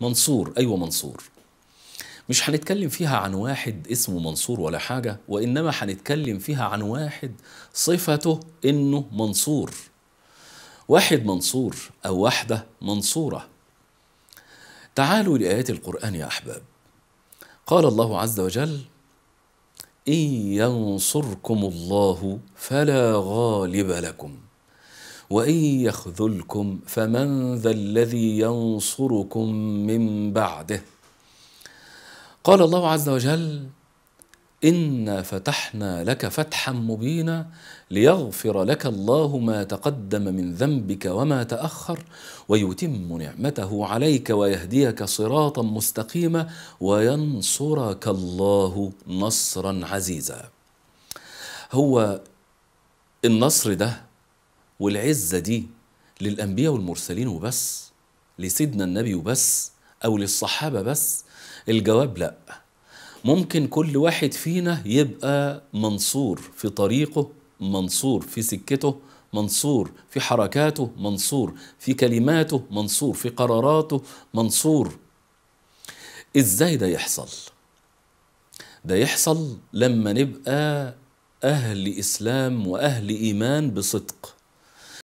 منصور أيوة منصور مش هنتكلم فيها عن واحد اسمه منصور ولا حاجة وإنما هنتكلم فيها عن واحد صفته إنه منصور واحد منصور أو واحدة منصورة تعالوا لآيات القرآن يا أحباب قال الله عز وجل إن ينصركم الله فلا غالب لكم وان يخذلكم فمن ذا الذي ينصركم من بعده قال الله عز وجل انا فتحنا لك فتحا مبينا ليغفر لك الله ما تقدم من ذنبك وما تاخر ويتم نعمته عليك ويهديك صراطا مستقيما وينصرك الله نصرا عزيزا هو النصر ده والعزة دي للأنبياء والمرسلين وبس لسيدنا النبي وبس أو للصحابة بس الجواب لأ ممكن كل واحد فينا يبقى منصور في طريقه منصور في سكته منصور في حركاته منصور في كلماته منصور في قراراته منصور ازاي ده يحصل ده يحصل لما نبقى اهل اسلام واهل ايمان بصدق